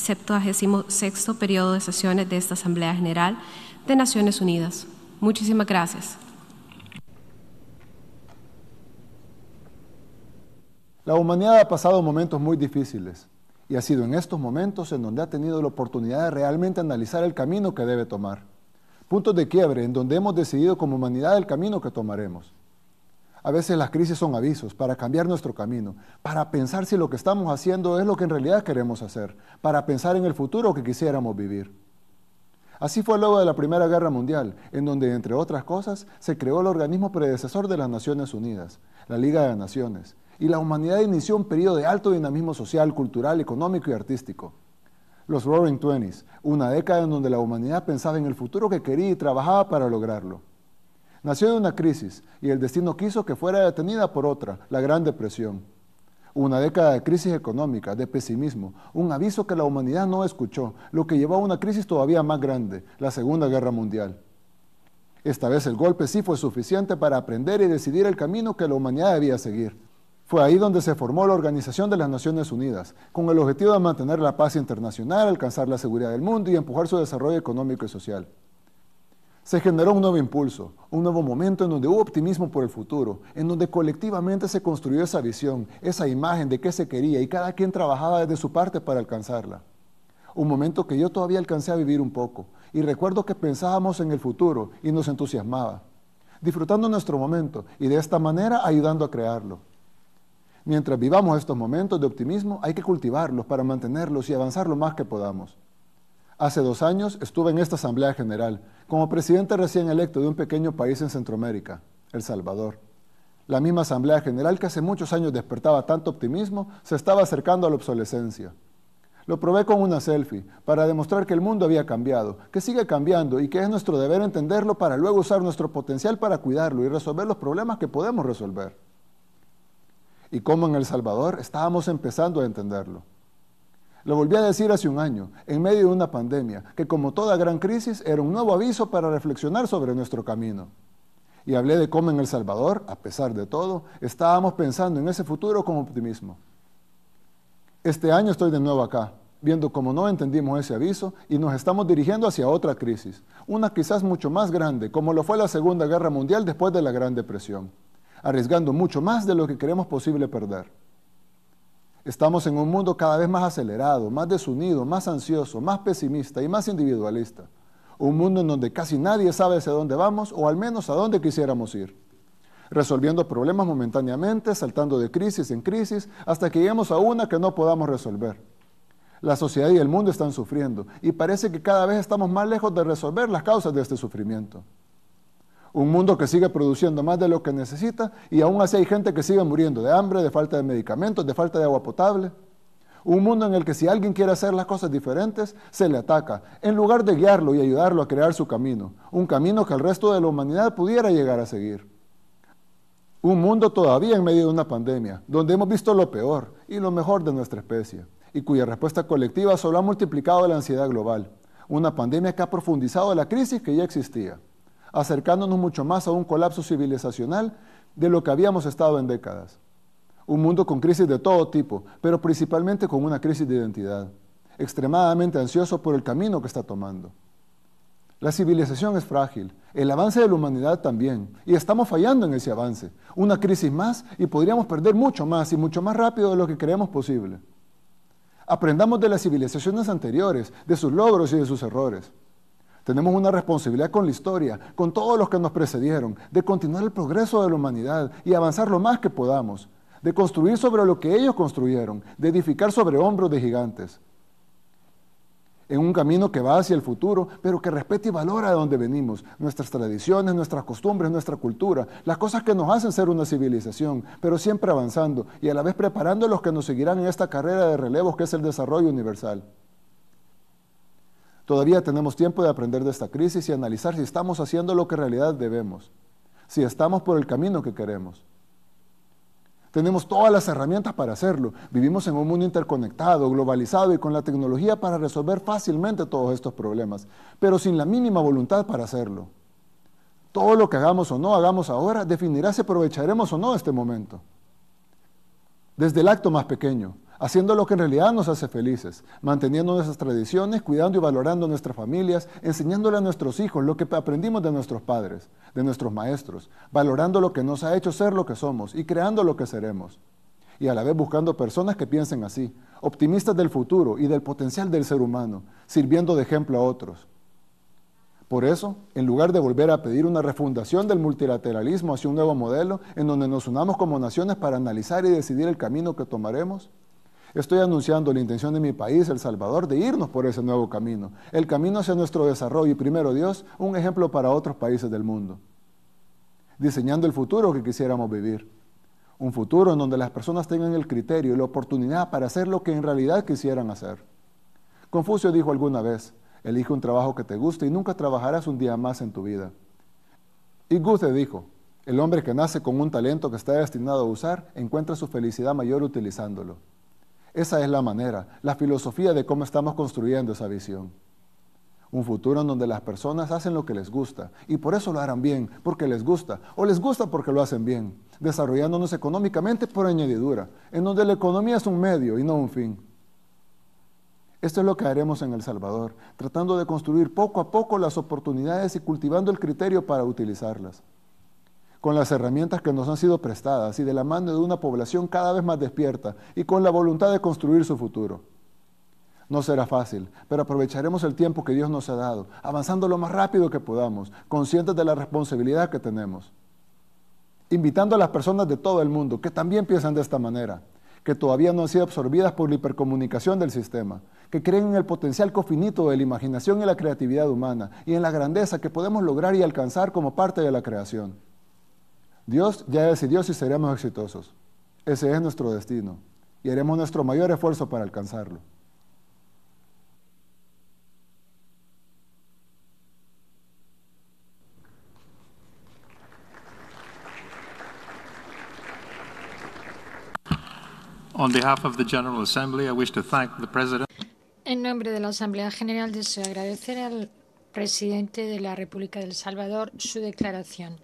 sexto periodo de sesiones de esta Asamblea General de Naciones Unidas. Muchísimas gracias. La humanidad ha pasado momentos muy difíciles y ha sido en estos momentos en donde ha tenido la oportunidad de realmente analizar el camino que debe tomar. Puntos de quiebre en donde hemos decidido como humanidad el camino que tomaremos. A veces las crisis son avisos para cambiar nuestro camino, para pensar si lo que estamos haciendo es lo que en realidad queremos hacer, para pensar en el futuro que quisiéramos vivir. Así fue luego de la Primera Guerra Mundial, en donde, entre otras cosas, se creó el organismo predecesor de las Naciones Unidas, la Liga de Naciones, y la humanidad inició un periodo de alto dinamismo social, cultural, económico y artístico. Los Roaring Twenties, una década en donde la humanidad pensaba en el futuro que quería y trabajaba para lograrlo. Nació de una crisis y el destino quiso que fuera detenida por otra, la Gran Depresión. Una década de crisis económica, de pesimismo, un aviso que la humanidad no escuchó, lo que llevó a una crisis todavía más grande, la Segunda Guerra Mundial. Esta vez el golpe sí fue suficiente para aprender y decidir el camino que la humanidad debía seguir. Fue ahí donde se formó la Organización de las Naciones Unidas, con el objetivo de mantener la paz internacional, alcanzar la seguridad del mundo y empujar su desarrollo económico y social. Se generó un nuevo impulso, un nuevo momento en donde hubo optimismo por el futuro, en donde colectivamente se construyó esa visión, esa imagen de qué se quería y cada quien trabajaba desde su parte para alcanzarla. Un momento que yo todavía alcancé a vivir un poco y recuerdo que pensábamos en el futuro y nos entusiasmaba, disfrutando nuestro momento y de esta manera ayudando a crearlo. Mientras vivamos estos momentos de optimismo, hay que cultivarlos para mantenerlos y avanzar lo más que podamos. Hace dos años estuve en esta Asamblea General como presidente recién electo de un pequeño país en Centroamérica, El Salvador. La misma Asamblea General que hace muchos años despertaba tanto optimismo se estaba acercando a la obsolescencia. Lo probé con una selfie para demostrar que el mundo había cambiado, que sigue cambiando y que es nuestro deber entenderlo para luego usar nuestro potencial para cuidarlo y resolver los problemas que podemos resolver. Y como en El Salvador estábamos empezando a entenderlo. Lo volví a decir hace un año, en medio de una pandemia, que como toda gran crisis era un nuevo aviso para reflexionar sobre nuestro camino. Y hablé de cómo en El Salvador, a pesar de todo, estábamos pensando en ese futuro con optimismo. Este año estoy de nuevo acá, viendo cómo no entendimos ese aviso y nos estamos dirigiendo hacia otra crisis, una quizás mucho más grande, como lo fue la Segunda Guerra Mundial después de la Gran Depresión, arriesgando mucho más de lo que creemos posible perder. Estamos en un mundo cada vez más acelerado, más desunido, más ansioso, más pesimista y más individualista. Un mundo en donde casi nadie sabe hacia dónde vamos o al menos a dónde quisiéramos ir. Resolviendo problemas momentáneamente, saltando de crisis en crisis, hasta que lleguemos a una que no podamos resolver. La sociedad y el mundo están sufriendo y parece que cada vez estamos más lejos de resolver las causas de este sufrimiento. Un mundo que sigue produciendo más de lo que necesita y aún así hay gente que sigue muriendo de hambre, de falta de medicamentos, de falta de agua potable. Un mundo en el que si alguien quiere hacer las cosas diferentes, se le ataca, en lugar de guiarlo y ayudarlo a crear su camino, un camino que el resto de la humanidad pudiera llegar a seguir. Un mundo todavía en medio de una pandemia, donde hemos visto lo peor y lo mejor de nuestra especie, y cuya respuesta colectiva solo ha multiplicado la ansiedad global, una pandemia que ha profundizado la crisis que ya existía acercándonos mucho más a un colapso civilizacional de lo que habíamos estado en décadas. Un mundo con crisis de todo tipo, pero principalmente con una crisis de identidad, extremadamente ansioso por el camino que está tomando. La civilización es frágil, el avance de la humanidad también, y estamos fallando en ese avance. Una crisis más y podríamos perder mucho más y mucho más rápido de lo que creemos posible. Aprendamos de las civilizaciones anteriores, de sus logros y de sus errores. Tenemos una responsabilidad con la historia, con todos los que nos precedieron, de continuar el progreso de la humanidad y avanzar lo más que podamos, de construir sobre lo que ellos construyeron, de edificar sobre hombros de gigantes. En un camino que va hacia el futuro, pero que respete y valora de donde venimos, nuestras tradiciones, nuestras costumbres, nuestra cultura, las cosas que nos hacen ser una civilización, pero siempre avanzando y a la vez preparando a los que nos seguirán en esta carrera de relevos que es el desarrollo universal. Todavía tenemos tiempo de aprender de esta crisis y analizar si estamos haciendo lo que en realidad debemos, si estamos por el camino que queremos. Tenemos todas las herramientas para hacerlo. Vivimos en un mundo interconectado, globalizado y con la tecnología para resolver fácilmente todos estos problemas, pero sin la mínima voluntad para hacerlo. Todo lo que hagamos o no hagamos ahora definirá si aprovecharemos o no este momento. Desde el acto más pequeño, haciendo lo que en realidad nos hace felices, manteniendo nuestras tradiciones, cuidando y valorando nuestras familias, enseñándole a nuestros hijos lo que aprendimos de nuestros padres, de nuestros maestros, valorando lo que nos ha hecho ser lo que somos y creando lo que seremos. Y a la vez buscando personas que piensen así, optimistas del futuro y del potencial del ser humano, sirviendo de ejemplo a otros. Por eso, en lugar de volver a pedir una refundación del multilateralismo hacia un nuevo modelo en donde nos unamos como naciones para analizar y decidir el camino que tomaremos, Estoy anunciando la intención de mi país, El Salvador, de irnos por ese nuevo camino, el camino hacia nuestro desarrollo y primero Dios, un ejemplo para otros países del mundo, diseñando el futuro que quisiéramos vivir, un futuro en donde las personas tengan el criterio y la oportunidad para hacer lo que en realidad quisieran hacer. Confucio dijo alguna vez, elige un trabajo que te guste y nunca trabajarás un día más en tu vida. Y Goethe dijo, el hombre que nace con un talento que está destinado a usar encuentra su felicidad mayor utilizándolo. Esa es la manera, la filosofía de cómo estamos construyendo esa visión. Un futuro en donde las personas hacen lo que les gusta y por eso lo harán bien, porque les gusta, o les gusta porque lo hacen bien, desarrollándonos económicamente por añadidura, en donde la economía es un medio y no un fin. Esto es lo que haremos en El Salvador, tratando de construir poco a poco las oportunidades y cultivando el criterio para utilizarlas con las herramientas que nos han sido prestadas y de la mano de una población cada vez más despierta y con la voluntad de construir su futuro. No será fácil, pero aprovecharemos el tiempo que Dios nos ha dado, avanzando lo más rápido que podamos, conscientes de la responsabilidad que tenemos. Invitando a las personas de todo el mundo que también piensan de esta manera, que todavía no han sido absorbidas por la hipercomunicación del sistema, que creen en el potencial cofinito de la imaginación y la creatividad humana y en la grandeza que podemos lograr y alcanzar como parte de la creación. Dios ya decidió si seremos exitosos. Ese es nuestro destino y haremos nuestro mayor esfuerzo para alcanzarlo. En nombre de la Asamblea General deseo agradecer al presidente de la República del Salvador su declaración.